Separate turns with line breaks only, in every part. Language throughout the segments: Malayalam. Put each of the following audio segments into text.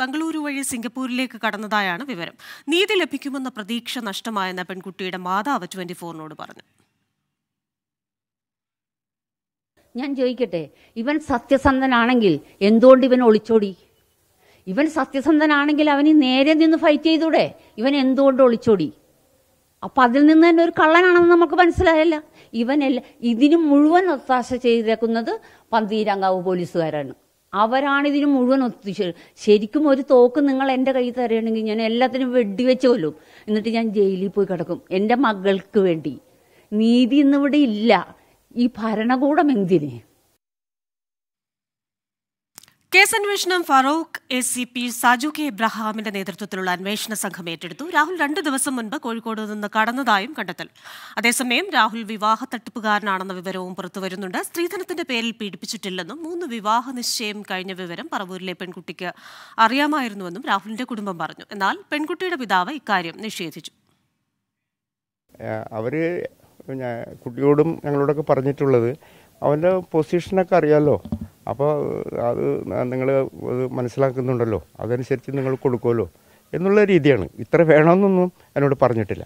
ബംഗളൂരു വഴി സിംഗപ്പൂരിലേക്ക് കടന്നതായാണ് വിവരം നീതി ലഭിക്കുമെന്ന പ്രതീക്ഷ നഷ്ടമായെന്ന പെൺകുട്ടിയുടെ മാതാവ് ട്വന്റി ഫോറിനോട് പറഞ്ഞു ഞാൻ ചോദിക്കട്ടെ ഇവൻ സത്യസന്ധനാണെങ്കിൽ എന്തുകൊണ്ട് ഇവൻ ഒളിച്ചോടി ഇവൻ സത്യസന്ധനാണെങ്കിൽ അവന് നേരെ നിന്ന് ഫൈറ്റ് ചെയ്തൂടെ ഇവൻ എന്തുകൊണ്ട് ഒളിച്ചോടി അപ്പം അതിൽ നിന്ന് തന്നെ ഒരു കള്ളനാണെന്ന് നമുക്ക് മനസ്സിലായല്ല ഇവനെല്ലാം ഇതിന് മുഴുവൻ ഒത്താശ ചെയ്തേക്കുന്നത് പന്തീരങ്കാവ് പോലീസുകാരാണ് അവരാണിതിന് മുഴുവൻ ഒത്തു ശരിക്കും ഒരു തോക്ക് നിങ്ങൾ എൻ്റെ കയ്യിൽ തരണമെങ്കിൽ ഞാൻ എല്ലാത്തിനും വെടിവെച്ച് കൊല്ലും എന്നിട്ട് ഞാൻ ജയിലിൽ പോയി കിടക്കും എൻ്റെ മകൾക്ക് വേണ്ടി നീതി ഇന്നിവിടെ ഇല്ല ഈ ഭരണകൂടം എന്തിനെ കേസന്വേഷണം Farook S C P Saju K ഇബ്രാഹാമിന്റെ നേതൃത്വത്തിലുള്ള അന്വേഷണ സംഘം ഏറ്റെടുത്തു രാഹുൽ രണ്ടു ദിവസം മുൻപ് കോഴിക്കോട് നിന്ന് കടന്നതായും കണ്ടെത്തൽ അതേസമയം രാഹുൽ വിവാഹ തട്ടിപ്പുകാരനാണെന്ന വിവരവും പുറത്തുവരുന്നുണ്ട് സ്ത്രീധനത്തിന്റെ പേരിൽ പീഡിപ്പിച്ചിട്ടില്ലെന്നും മൂന്ന് വിവാഹ നിശ്ചയം കഴിഞ്ഞ വിവരം പറവൂരിലെ പെൺകുട്ടിക്ക് അറിയാമായിരുന്നുവെന്നും രാഹുലിന്റെ കുടുംബം പറഞ്ഞു എന്നാൽ പെൺകുട്ടിയുടെ പിതാവ് ഇക്കാര്യം നിഷേധിച്ചു
അവര് കുട്ടിയോടും ഞങ്ങളോടൊക്കെ പറഞ്ഞിട്ടുള്ളത് അവൻ്റെ പൊസിഷനൊക്കെ അറിയാമല്ലോ അപ്പോൾ അത് നിങ്ങൾ മനസ്സിലാക്കുന്നുണ്ടല്ലോ അതനുസരിച്ച് നിങ്ങൾ കൊടുക്കുമല്ലോ എന്നുള്ള രീതിയാണ് ഇത്ര വേണമെന്നൊന്നും എന്നോട് പറഞ്ഞിട്ടില്ല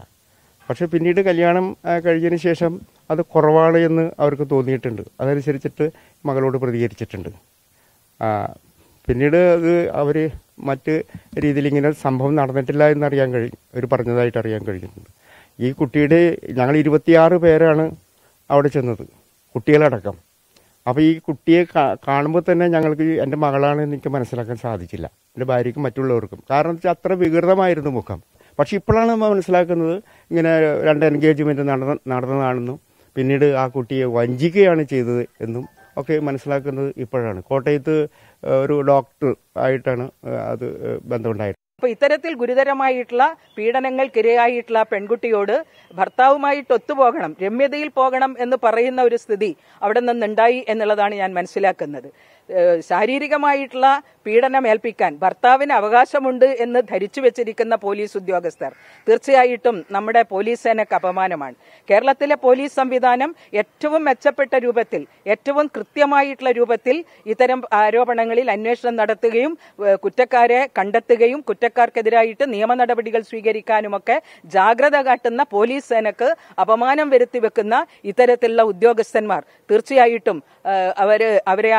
പക്ഷേ പിന്നീട് കല്യാണം കഴിഞ്ഞതിന് ശേഷം അത് കുറവാണ് എന്ന് അവർക്ക് തോന്നിയിട്ടുണ്ട് അതനുസരിച്ചിട്ട് മകളോട് പ്രതികരിച്ചിട്ടുണ്ട് പിന്നീട് അത് അവർ മറ്റ് രീതിയിൽ ഇങ്ങനെ സംഭവം നടന്നിട്ടില്ല എന്നറിയാൻ കഴിയും അവർ പറഞ്ഞതായിട്ട് അറിയാൻ കഴിഞ്ഞിട്ടുണ്ട് ഈ കുട്ടിയുടെ ഞങ്ങൾ ഇരുപത്തിയാറ് പേരാണ് അവിടെ ചെന്നത് കുട്ടികളടക്കം അപ്പൊ ഈ കുട്ടിയെ കാണുമ്പോൾ തന്നെ ഞങ്ങൾക്ക് എൻ്റെ മകളാണ് എനിക്ക് മനസ്സിലാക്കാൻ സാധിച്ചില്ല എൻ്റെ ഭാര്യയ്ക്കും മറ്റുള്ളവർക്കും കാരണം വെച്ചാൽ അത്ര വികൃതമായിരുന്നു മുഖം പക്ഷെ ഇപ്പോഴാണ് നമ്മൾ മനസ്സിലാക്കുന്നത് ഇങ്ങനെ രണ്ട് എൻഗേജ്മെന്റ് നടന്ന നടന്നതാണെന്നും പിന്നീട് ആ കുട്ടിയെ വഞ്ചിക്കുകയാണ് ചെയ്തത് എന്നും ഒക്കെ മനസ്സിലാക്കുന്നത് ഇപ്പോഴാണ് കോട്ടയത്ത് ഒരു ഡോക്ടർ ആയിട്ടാണ് അത് ബന്ധമുണ്ടായത്
അപ്പോൾ ഇത്തരത്തിൽ ഗുരുതരമായിട്ടുള്ള പീഡനങ്ങൾക്കിരയായിട്ടുള്ള പെൺകുട്ടിയോട് ഭർത്താവുമായിട്ട് ഒത്തുപോകണം രമ്യതയിൽ പോകണം എന്ന് പറയുന്ന ഒരു സ്ഥിതി അവിടെ നിന്നുണ്ടായി എന്നുള്ളതാണ് ഞാൻ മനസ്സിലാക്കുന്നത് ശാരീരികമായിട്ടുള്ള പീഡനം ഏൽപ്പിക്കാൻ ഭർത്താവിന് അവകാശമുണ്ട് എന്ന് ധരിച്ചു വെച്ചിരിക്കുന്ന പോലീസ് ഉദ്യോഗസ്ഥർ തീർച്ചയായിട്ടും നമ്മുടെ പോലീസ് സേനക്ക് അപമാനമാണ് കേരളത്തിലെ പോലീസ് സംവിധാനം ഏറ്റവും മെച്ചപ്പെട്ട രൂപത്തിൽ ഏറ്റവും കൃത്യമായിട്ടുള്ള രൂപത്തിൽ ഇത്തരം ആരോപണങ്ങളിൽ അന്വേഷണം നടത്തുകയും കുറ്റക്കാരെ കണ്ടെത്തുകയും കുറ്റക്കാർക്കെതിരായിട്ട് നിയമ നടപടികൾ സ്വീകരിക്കാനുമൊക്കെ ജാഗ്രത കാട്ടുന്ന പോലീസ് സേനക്ക് അപമാനം വരുത്തി വെക്കുന്ന ഇത്തരത്തിലുള്ള ഉദ്യോഗസ്ഥന്മാർ തീർച്ചയായിട്ടും അവർ അവരെ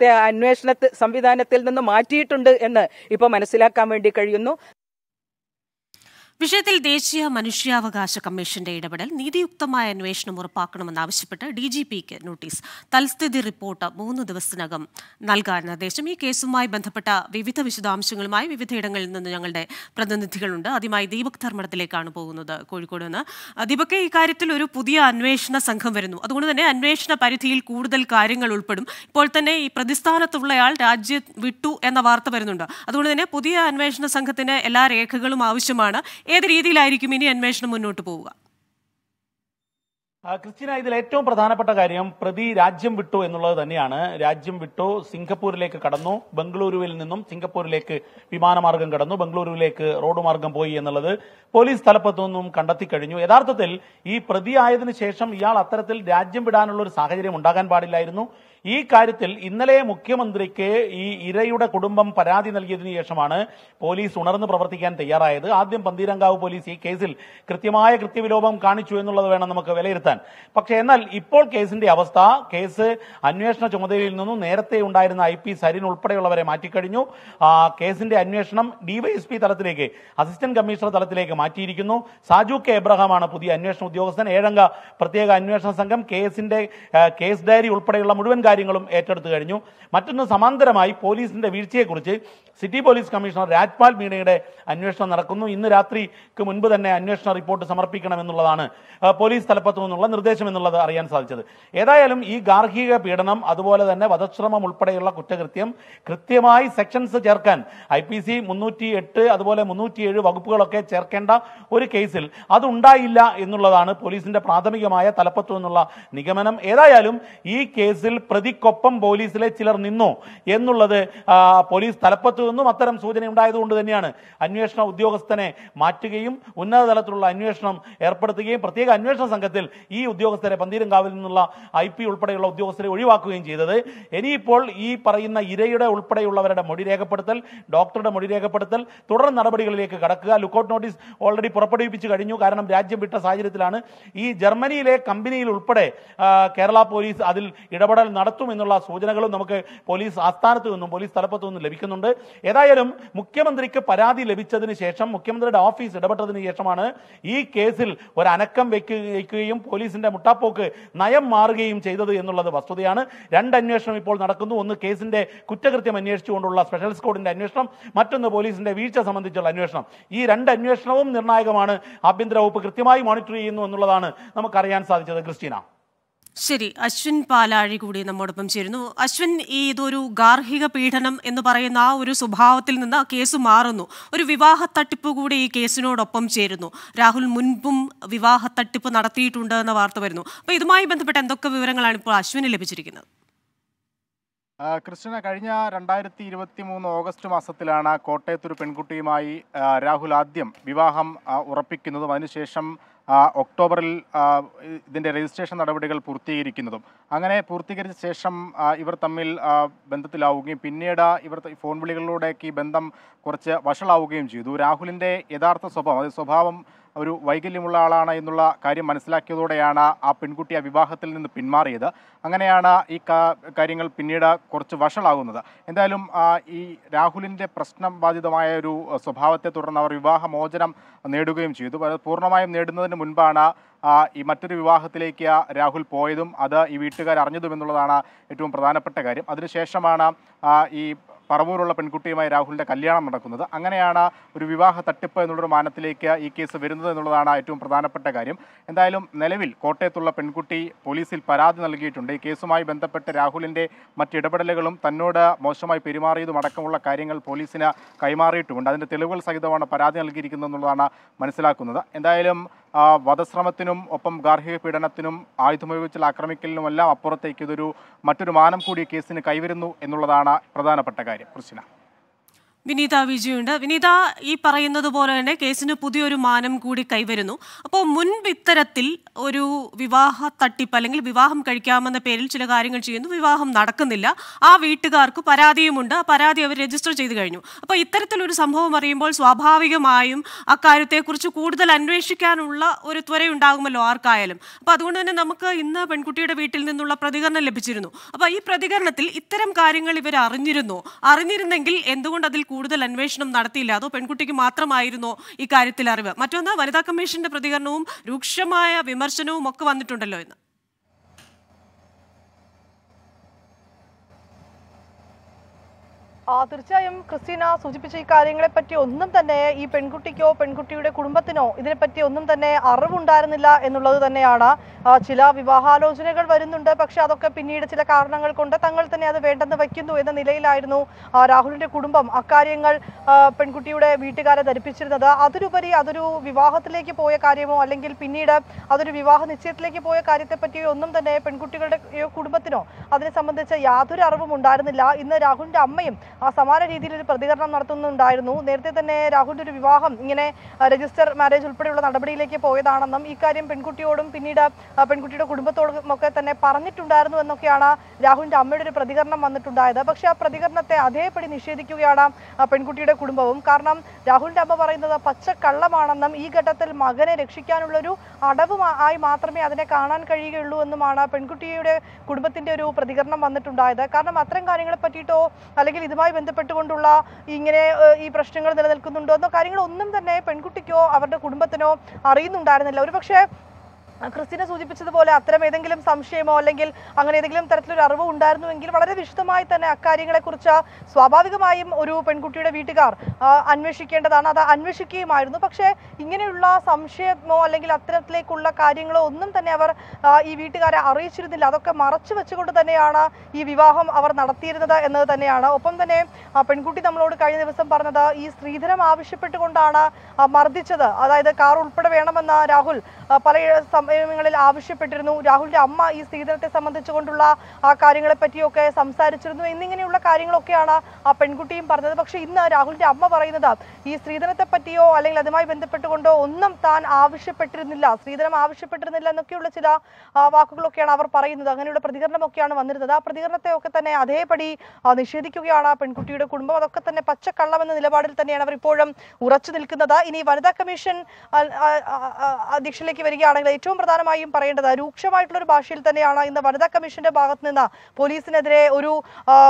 നേരത്തെ അന്വേഷണ സംവിധാനത്തിൽ നിന്ന് മാറ്റിയിട്ടുണ്ട് എന്ന് ഇപ്പോൾ മനസ്സിലാക്കാൻ വേണ്ടി കഴിയുന്നു
വിഷയത്തിൽ ദേശീയ മനുഷ്യാവകാശ കമ്മീഷന്റെ ഇടപെടൽ നീതിയുക്തമായ അന്വേഷണം ഉറപ്പാക്കണമെന്നാവശ്യപ്പെട്ട് ഡി ജി പിക്ക് നോട്ടീസ് തൽസ്ഥിതി റിപ്പോർട്ട് മൂന്ന് ദിവസത്തിനകം നൽകാൻ നിർദ്ദേശം ഈ കേസുമായി ബന്ധപ്പെട്ട വിവിധ വിശദാംശങ്ങളുമായി വിവിധയിടങ്ങളിൽ നിന്ന് ഞങ്ങളുടെ പ്രതിനിധികളുണ്ട് ആദ്യമായി ദീപക് ധർമ്മടത്തിലേക്കാണ് പോകുന്നത് കോഴിക്കോട് നിന്ന് ദീപക് ഇക്കാര്യത്തിൽ ഒരു പുതിയ അന്വേഷണ സംഘം വരുന്നു അതുകൊണ്ട് തന്നെ അന്വേഷണ പരിധിയിൽ കൂടുതൽ കാര്യങ്ങൾ ഉൾപ്പെടും ഇപ്പോൾ തന്നെ ഈ പ്രതിസ്ഥാനത്തുള്ളയാൾ രാജ്യം വിട്ടു എന്ന വാർത്ത വരുന്നുണ്ട് അതുകൊണ്ട് തന്നെ പുതിയ അന്വേഷണ സംഘത്തിന് എല്ലാ രേഖകളും ആവശ്യമാണ് ഏത് രീതിയിലായിരിക്കും ഇനി അന്വേഷണം മുന്നോട്ട് പോവുക
ക്രിസ്റ്റിന ഇതിൽ ഏറ്റവും പ്രധാനപ്പെട്ട കാര്യം പ്രതി രാജ്യം വിട്ടു എന്നുള്ളത് തന്നെയാണ് രാജ്യം വിട്ടു സിംഗപ്പൂരിലേക്ക് കടന്നു ബംഗളൂരുവിൽ നിന്നും സിംഗപ്പൂരിലേക്ക് വിമാനമാർഗം കടന്നു ബംഗളൂരുവിലേക്ക് റോഡ് മാർഗം പോയി എന്നുള്ളത് പോലീസ് തലപ്പത്തു നിന്നും കണ്ടെത്തി കഴിഞ്ഞു യഥാർത്ഥത്തിൽ ഈ പ്രതിയായതിനു ശേഷം ഇയാൾ അത്തരത്തിൽ രാജ്യം വിടാനുള്ള ഒരു സാഹചര്യം ഉണ്ടാകാൻ പാടില്ലായിരുന്നു ഈ കാര്യത്തിൽ ഇന്നലെ മുഖ്യമന്ത്രിക്ക് ഈ ഇരയുടെ കുടുംബം പരാതി നൽകിയതിനു ശേഷമാണ് പോലീസ് ഉണർന്ന് പ്രവർത്തിക്കാൻ തയ്യാറായത് ആദ്യം പന്തീരങ്കാവ് പോലീസ് ഈ കേസിൽ കൃത്യമായ കൃത്യവിലോപം കാണിച്ചു എന്നുള്ളത് വേണം നമുക്ക് വിലയിരുത്താൻ പക്ഷെ എന്നാൽ ഇപ്പോൾ കേസിന്റെ അവസ്ഥ കേസ് അന്വേഷണ ചുമതലയിൽ നിന്നും നേരത്തെ ഉണ്ടായിരുന്ന ഐ പി സരിൻ ഉൾപ്പെടെയുള്ളവരെ മാറ്റിക്കഴിഞ്ഞു കേസിന്റെ അന്വേഷണം ഡിവൈഎസ്പി തലത്തിലേക്ക് അസിസ്റ്റന്റ് കമ്മീഷണർ തലത്തിലേക്ക് മാറ്റിയിരിക്കുന്നു സാജു കെ എബ്രഹാമാണ് പുതിയ അന്വേഷണ ഉദ്യോഗസ്ഥൻ ഏഴംഗ പ്രത്യേക അന്വേഷണ സംഘം കേസിന്റെ കേസ് ഡയറി ഉൾപ്പെടെയുള്ള മുഴുവൻ കാര്യം കാര്യങ്ങളും ഏറ്റെടുത്തു കഴിഞ്ഞു മറ്റൊന്ന് സമാന്തരമായി പോലീസിന്റെ വീഴ്ചയെക്കുറിച്ച് സിറ്റി പോലീസ് കമ്മീഷണർ രാജ്പാൽ മീണയുടെ അന്വേഷണം നടക്കുന്നു ഇന്ന് രാത്രിക്ക് മുൻപ് തന്നെ അന്വേഷണ റിപ്പോർട്ട് സമർപ്പിക്കണമെന്നുള്ളതാണ് പോലീസ് തലപ്പത്തു നിന്നുള്ള നിർദ്ദേശം എന്നുള്ളത് അറിയാൻ സാധിച്ചത് ഏതായാലും ഈ ഗാർഹിക പീഡനം അതുപോലെ തന്നെ വധശ്രമം ഉൾപ്പെടെയുള്ള കുറ്റകൃത്യം കൃത്യമായി സെക്ഷൻസ് ചേർക്കാൻ ഐ പി സി മുന്നൂറ്റി എട്ട് അതുപോലെ മുന്നൂറ്റി ഏഴ് വകുപ്പുകളൊക്കെ ചേർക്കേണ്ട ഒരു കേസിൽ അതുണ്ടായില്ല എന്നുള്ളതാണ് പോലീസിന്റെ പ്രാഥമികമായ തലപ്പത്തു നിന്നുള്ള നിഗമനം ഏതായാലും ഈ കേസിൽ പ്രതിക്കൊപ്പം പോലീസിലെ ചിലർ നിന്നു എന്നുള്ളത് പോലീസ് തലപ്പത്തു നിന്നും അത്തരം സൂചന ഉണ്ടായതുകൊണ്ട് തന്നെയാണ് അന്വേഷണ ഉദ്യോഗസ്ഥനെ മാറ്റുകയും ഉന്നതതലത്തിലുള്ള അന്വേഷണം ഏർപ്പെടുത്തുകയും പ്രത്യേക അന്വേഷണ സംഘത്തിൽ ഈ ഉദ്യോഗസ്ഥരെ പന്തീരങ്കാവിൽ നിന്നുള്ള ഐ പി ഉൾപ്പെടെയുള്ള ഉദ്യോഗസ്ഥരെ ഒഴിവാക്കുകയും ചെയ്തത് ഇനിയിപ്പോൾ ഈ പറയുന്ന ഇരയുടെ ഉൾപ്പെടെയുള്ളവരുടെ മൊഴി രേഖപ്പെടുത്തൽ ഡോക്ടറുടെ മൊഴി രേഖപ്പെടുത്തൽ തുടർ നടപടികളിലേക്ക് കടക്കുക ലുക്കൌട്ട് നോട്ടീസ് ഓൾറെഡി പുറപ്പെടുവിപ്പിച്ചു കഴിഞ്ഞു കാരണം രാജ്യം വിട്ട സാഹചര്യത്തിലാണ് ഈ ജർമ്മനിയിലെ കമ്പനിയിൽ ഉൾപ്പെടെ കേരള പോലീസ് അതിൽ ഇടപെടൽ നടത്തി എന്നുള്ള സൂചനകളും നമുക്ക് പോലീസ് ആസ്ഥാനത്തു നിന്നും പോലീസ് തലപ്പത്തു നിന്നും ലഭിക്കുന്നുണ്ട് ഏതായാലും മുഖ്യമന്ത്രിക്ക് പരാതി ലഭിച്ചതിന് ശേഷം മുഖ്യമന്ത്രിയുടെ ഓഫീസ് ഇടപെട്ടതിന് ശേഷമാണ് ഈ കേസിൽ ഒരു അനക്കം വയ്ക്കുകയും പോലീസിന്റെ മുട്ടാപ്പോക്ക് നയം മാറുകയും ചെയ്തത് എന്നുള്ളത് വസ്തുതയാണ് രണ്ട് അന്വേഷണം ഇപ്പോൾ നടക്കുന്നു ഒന്ന് കേസിന്റെ കുറ്റകൃത്യം അന്വേഷിച്ചുകൊണ്ടുള്ള സ്പെഷ്യൽ സ്കോഡിന്റെ അന്വേഷണം മറ്റൊന്ന് പോലീസിന്റെ വീഴ്ച സംബന്ധിച്ചുള്ള അന്വേഷണം ഈ രണ്ട് അന്വേഷണവും നിർണായകമാണ് ആഭ്യന്തര വകുപ്പ് കൃത്യമായി മോണിറ്റർ ചെയ്യുന്നു എന്നുള്ളതാണ് നമുക്കറിയാൻ സാധിച്ചത് ക്രിസ്റ്റീന
ശരി അശ്വിൻ പാലാഴി കൂടി നമ്മോടൊപ്പം ചേരുന്നു അശ്വിൻ ഈ ഇതൊരു ഗാർഹിക പീഡനം എന്ന് പറയുന്ന ആ ഒരു സ്വഭാവത്തിൽ നിന്ന് ആ കേസ് മാറുന്നു ഒരു വിവാഹ തട്ടിപ്പ് കൂടി ഈ കേസിനോടൊപ്പം ചേരുന്നു രാഹുൽ മുൻപും വിവാഹ തട്ടിപ്പ് നടത്തിയിട്ടുണ്ട് എന്ന വാർത്ത വരുന്നു അപ്പോൾ ഇതുമായി ബന്ധപ്പെട്ട എന്തൊക്കെ വിവരങ്ങളാണ് ഇപ്പോൾ അശ്വിന് ലഭിച്ചിരിക്കുന്നത്
കൃഷ്ണ കഴിഞ്ഞ രണ്ടായിരത്തി ഇരുപത്തി മൂന്ന് ഓഗസ്റ്റ് മാസത്തിലാണ് കോട്ടയത്തൊരു പെൺകുട്ടിയുമായി രാഹുൽ ആദ്യം വിവാഹം ഉറപ്പിക്കുന്നതും അതിനുശേഷം ഒക്ടോബറിൽ ഇതിൻ്റെ രജിസ്ട്രേഷൻ നടപടികൾ പൂർത്തീകരിക്കുന്നതും അങ്ങനെ പൂർത്തീകരിച്ച ശേഷം ഇവർ തമ്മിൽ ബന്ധത്തിലാവുകയും പിന്നീട് ഇവർ ഫോൺ വിളികളിലൂടെയൊക്കെ ഈ ബന്ധം കുറച്ച് വഷളാവുകയും ചെയ്തു രാഹുലിൻ്റെ യഥാർത്ഥ സ്വഭാവം അതായത് സ്വഭാവം ഒരു വൈകല്യമുള്ള ആളാണ് എന്നുള്ള കാര്യം മനസ്സിലാക്കിയതോടെയാണ് ആ പെൺകുട്ടി ആ വിവാഹത്തിൽ നിന്ന് പിന്മാറിയത് അങ്ങനെയാണ് ഈ കാര്യങ്ങൾ പിന്നീട് കുറച്ച് വഷളാകുന്നത് എന്തായാലും ഈ രാഹുലിൻ്റെ പ്രശ്നം ബാധിതമായ ഒരു സ്വഭാവത്തെ തുടർന്ന് അവർ വിവാഹമോചനം നേടുകയും ചെയ്തു പൂർണ്ണമായും നേടുന്നതിന് മുൻപാണ് ഈ മറ്റൊരു വിവാഹത്തിലേക്ക് രാഹുൽ പോയതും അത് ഈ വീട്ടുകാർ അറിഞ്ഞതും എന്നുള്ളതാണ് ഏറ്റവും പ്രധാനപ്പെട്ട കാര്യം അതിനുശേഷമാണ് ഈ പറവൂരുള്ള പെൺകുട്ടിയുമായി രാഹുലിൻ്റെ കല്യാണം നടക്കുന്നത് അങ്ങനെയാണ് ഒരു വിവാഹ തട്ടിപ്പ് എന്നുള്ളൊരു മാനത്തിലേക്ക് ഈ കേസ് വരുന്നത് എന്നുള്ളതാണ് ഏറ്റവും പ്രധാനപ്പെട്ട കാര്യം എന്തായാലും നിലവിൽ കോട്ടയത്തുള്ള പെൺകുട്ടി പോലീസിൽ പരാതി നൽകിയിട്ടുണ്ട് ഈ കേസുമായി ബന്ധപ്പെട്ട് രാഹുലിൻ്റെ മറ്റിടപെടലുകളും തന്നോട് മോശമായി പെരുമാറിയതും അടക്കമുള്ള കാര്യങ്ങൾ പോലീസിന് കൈമാറിയിട്ടുമുണ്ട് അതിൻ്റെ തെളിവുകൾ സഹിതമാണ് പരാതി നൽകിയിരിക്കുന്നത് എന്നുള്ളതാണ് മനസ്സിലാക്കുന്നത് എന്തായാലും വധശ്രമത്തിനും ഒപ്പം ഗാർഹിക പീഡനത്തിനും ആയുധമുപയോഗിച്ചാൽ ആക്രമിക്കലിനുമെല്ലാം അപ്പുറത്തേക്ക് ഇതൊരു മറ്റൊരു മാനം കൂടിയ കേസിന് കൈവരുന്നു എന്നുള്ളതാണ് പ്രധാനപ്പെട്ട കാര്യം കൃഷ്ണ
വിനീത വിജയുണ്ട് വിനീത ഈ പറയുന്നത് പോലെ തന്നെ കേസിന് പുതിയൊരു മാനം കൂടി കൈവരുന്നു അപ്പോൾ മുൻപ് ഇത്തരത്തിൽ ഒരു വിവാഹ തട്ടിപ്പ് അല്ലെങ്കിൽ വിവാഹം കഴിക്കാമെന്ന പേരിൽ ചില കാര്യങ്ങൾ ചെയ്യുന്നു വിവാഹം നടക്കുന്നില്ല ആ വീട്ടുകാർക്ക് പരാതിയുമുണ്ട് ആ പരാതി അവർ രജിസ്റ്റർ ചെയ്ത് കഴിഞ്ഞു അപ്പോൾ ഇത്തരത്തിലൊരു സംഭവം അറിയുമ്പോൾ സ്വാഭാവികമായും അക്കാര്യത്തെക്കുറിച്ച് കൂടുതൽ അന്വേഷിക്കാനുള്ള ഒരു ത്വരയുണ്ടാകുമല്ലോ ആർക്കായാലും അപ്പോൾ അതുകൊണ്ട് തന്നെ നമുക്ക് ഇന്ന് പെൺകുട്ടിയുടെ വീട്ടിൽ നിന്നുള്ള പ്രതികരണം ലഭിച്ചിരുന്നു അപ്പോൾ ഈ പ്രതികരണത്തിൽ ഇത്തരം കാര്യങ്ങൾ ഇവർ അറിഞ്ഞിരുന്നു അറിഞ്ഞിരുന്നെങ്കിൽ എന്തുകൊണ്ട് അതിൽ കൂടുതൽ അന്വേഷണം നടത്തിയില്ല അതോ പെൺകുട്ടിക്ക് മാത്രമായിരുന്നോ ഇക്കാര്യത്തിൽ അറിവ് മറ്റൊന്ന് വനിതാ കമ്മീഷന്റെ പ്രതികരണവും രൂക്ഷമായ വിമർശനം വിമർശനവും ഒക്കെ വന്നിട്ടുണ്ടല്ലോ എന്ന്
തീർച്ചയായും ക്രിസ്റ്റീന സൂചിപ്പിച്ച ഈ പറ്റി ഒന്നും തന്നെ ഈ പെൺകുട്ടിക്കോ പെൺകുട്ടിയുടെ കുടുംബത്തിനോ ഇതിനെപ്പറ്റി ഒന്നും തന്നെ അറിവുണ്ടായിരുന്നില്ല എന്നുള്ളത് തന്നെയാണ് ചില വിവാഹാലോചനകൾ വരുന്നുണ്ട് പക്ഷെ അതൊക്കെ പിന്നീട് ചില കാരണങ്ങൾ കൊണ്ട് തങ്ങൾ തന്നെ അത് വേണ്ടെന്ന് വയ്ക്കുന്നു എന്ന നിലയിലായിരുന്നു രാഹുലിന്റെ കുടുംബം അക്കാര്യങ്ങൾ പെൺകുട്ടിയുടെ വീട്ടുകാരെ ധരിപ്പിച്ചിരുന്നത് അതിലുപരി അതൊരു വിവാഹത്തിലേക്ക് പോയ കാര്യമോ അല്ലെങ്കിൽ പിന്നീട് അതൊരു വിവാഹ നിശ്ചയത്തിലേക്ക് പോയ കാര്യത്തെ പറ്റിയോ ഒന്നും തന്നെ പെൺകുട്ടികളുടെ കുടുംബത്തിനോ അതിനെ സംബന്ധിച്ച് യാതൊരു അറിവും ഉണ്ടായിരുന്നില്ല ഇന്ന് രാഹുലിന്റെ അമ്മയും സമാന രീതിയിൽ ഒരു പ്രതികരണം നടത്തുന്നുണ്ടായിരുന്നു നേരത്തെ തന്നെ രാഹുലിന്റെ ഒരു വിവാഹം ഇങ്ങനെ രജിസ്റ്റർ മാരേജ് ഉൾപ്പെടെയുള്ള നടപടിയിലേക്ക് പോയതാണെന്നും ഇക്കാര്യം പെൺകുട്ടിയോടും പിന്നീട് പെൺകുട്ടിയുടെ കുടുംബത്തോടും ഒക്കെ തന്നെ പറഞ്ഞിട്ടുണ്ടായിരുന്നു എന്നൊക്കെയാണ് രാഹുലിന്റെ അമ്മയുടെ ഒരു പ്രതികരണം വന്നിട്ടുണ്ടായത് പക്ഷേ ആ പ്രതികരണത്തെ അതേപടി നിഷേധിക്കുകയാണ് പെൺകുട്ടിയുടെ കുടുംബവും കാരണം രാഹുലിന്റെ അമ്മ പറയുന്നത് പച്ചക്കള്ളമാണെന്നും ഈ ഘട്ടത്തിൽ മകനെ രക്ഷിക്കാനുള്ളൊരു അടവ് ആയി മാത്രമേ അതിനെ കാണാൻ കഴിയുകയുള്ളൂ എന്നുമാണ് പെൺകുട്ടിയുടെ കുടുംബത്തിന്റെ ഒരു പ്രതികരണം വന്നിട്ടുണ്ടായത് കാരണം അത്തരം കാര്യങ്ങളെ പറ്റിയിട്ടോ അല്ലെങ്കിൽ ഇതുമായി ഇതുമായി ബന്ധപ്പെട്ടുകൊണ്ടുള്ള ഇങ്ങനെ ഈ പ്രശ്നങ്ങൾ നിലനിൽക്കുന്നുണ്ടോ എന്നോ കാര്യങ്ങളൊന്നും തന്നെ പെൺകുട്ടിക്കോ അവരുടെ കുടുംബത്തിനോ അറിയുന്നുണ്ടായിരുന്നില്ല ഒരുപക്ഷേ ക്രിസ്റ്റിനെ സൂചിപ്പിച്ചതുപോലെ അത്തരം ഏതെങ്കിലും സംശയമോ അല്ലെങ്കിൽ അങ്ങനെ ഏതെങ്കിലും തരത്തിലൊരു അറിവ് ഉണ്ടായിരുന്നുവെങ്കിൽ വളരെ വിശദമായി തന്നെ അക്കാര്യങ്ങളെക്കുറിച്ച് സ്വാഭാവികമായും ഒരു പെൺകുട്ടിയുടെ വീട്ടുകാർ അന്വേഷിക്കേണ്ടതാണ് അത് അന്വേഷിക്കുകയുമായിരുന്നു പക്ഷേ ഇങ്ങനെയുള്ള സംശയമോ അല്ലെങ്കിൽ അത്തരത്തിലേക്കുള്ള കാര്യങ്ങളോ ഒന്നും തന്നെ അവർ ഈ വീട്ടുകാരെ അറിയിച്ചിരുന്നില്ല അതൊക്കെ മറച്ചു വെച്ചുകൊണ്ട് തന്നെയാണ് ഈ വിവാഹം അവർ നടത്തിയിരുന്നത് എന്നത് തന്നെയാണ് ഒപ്പം തന്നെ പെൺകുട്ടി നമ്മളോട് കഴിഞ്ഞ ദിവസം പറഞ്ഞത് ഈ സ്ത്രീധനം ആവശ്യപ്പെട്ടുകൊണ്ടാണ് മർദ്ദിച്ചത് അതായത് കാർ ഉൾപ്പെടെ വേണമെന്ന് രാഹുൽ പല സമയങ്ങളിൽ ആവശ്യപ്പെട്ടിരുന്നു രാഹുലിന്റെ അമ്മ ഈ സ്ത്രീധനത്തെ സംബന്ധിച്ചുകൊണ്ടുള്ള ആ കാര്യങ്ങളെ പറ്റിയൊക്കെ സംസാരിച്ചിരുന്നു എന്നിങ്ങനെയുള്ള കാര്യങ്ങളൊക്കെയാണ് ആ പെൺകുട്ടിയും പറഞ്ഞത് പക്ഷേ ഇന്ന് രാഹുലിന്റെ അമ്മ പറയുന്നത് ഈ സ്ത്രീധനത്തെ പറ്റിയോ അല്ലെങ്കിൽ അതുമായി ബന്ധപ്പെട്ടുകൊണ്ടോ ഒന്നും താൻ ആവശ്യപ്പെട്ടിരുന്നില്ല സ്ത്രീധനം ആവശ്യപ്പെട്ടിരുന്നില്ല എന്നൊക്കെയുള്ള ചില വാക്കുകളൊക്കെയാണ് അവർ പറയുന്നത് അങ്ങനെയുള്ള പ്രതികരണമൊക്കെയാണ് വന്നിരുന്നത് ആ പ്രതികരണത്തെ ഒക്കെ തന്നെ അതേപടി നിഷേധിക്കുകയാണ് ആ പെൺകുട്ടിയുടെ കുടുംബം അതൊക്കെ തന്നെ പച്ചക്കള്ളമെന്ന നിലപാടിൽ തന്നെയാണ് അവർ ഇപ്പോഴും ഉറച്ചു നിൽക്കുന്നത് ഇനി വനിതാ കമ്മീഷൻ അധ്യക്ഷയിലേക്ക് വരികയാണെങ്കിൽ ഏറ്റവും പ്രധാനമായും പറയേണ്ടത് രൂക്ഷമായിട്ടുള്ള ഒരു ഭാഷയിൽ തന്നെയാണ് ഇന്ന് വനിതാ കമ്മീഷന്റെ ഭാഗത്ത് നിന്ന് പോലീസിനെതിരെ ഒരു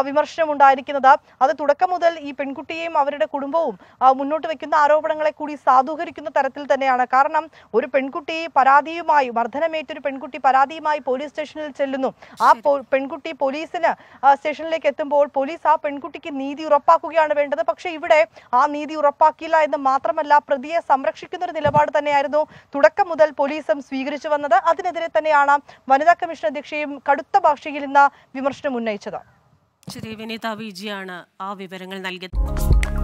വിമർശനം ഉണ്ടായിരിക്കുന്നത് അത് തുടക്കം മുതൽ ഈ പെൺകുട്ടിയെയും അവരുടെ കുടുംബവും മുന്നോട്ട് വെക്കുന്ന ആരോപണങ്ങളെ കൂടി സാധൂകരിക്കുന്ന തരത്തിൽ തന്നെയാണ് കാരണം ഒരു പെൺകുട്ടി പരാതിയുമായി മർദ്ദനമേറ്റൊരു പെൺകുട്ടി പരാതിയുമായി പോലീസ് സ്റ്റേഷനിൽ ചെല്ലുന്നു ആ പെൺകുട്ടി പോലീസിന് സ്റ്റേഷനിലേക്ക് എത്തുമ്പോൾ പോലീസ് ആ പെൺകുട്ടിക്ക് നീതി ഉറപ്പാക്കുകയാണ് വേണ്ടത് പക്ഷേ ഇവിടെ ആ നീതി ഉറപ്പാക്കിയില്ല എന്ന് മാത്രമല്ല പ്രതിയെ സംരക്ഷിക്കുന്ന ഒരു നിലപാട് തന്നെയായിരുന്നു തുടക്കം മുതൽ പോലീസും സ്വീകരിച്ചു തിരിച്ചു വന്നത് അതിനെതിരെ തന്നെയാണ് വനിതാ കമ്മീഷൻ അധ്യക്ഷയും കടുത്ത ഭാഷയിൽ ഇന്ന് വിമർശനം ഉന്നയിച്ചത്
ശ്രീ വിനീത വിജിയാണ് ആ വിവരങ്ങൾ നൽകിയത്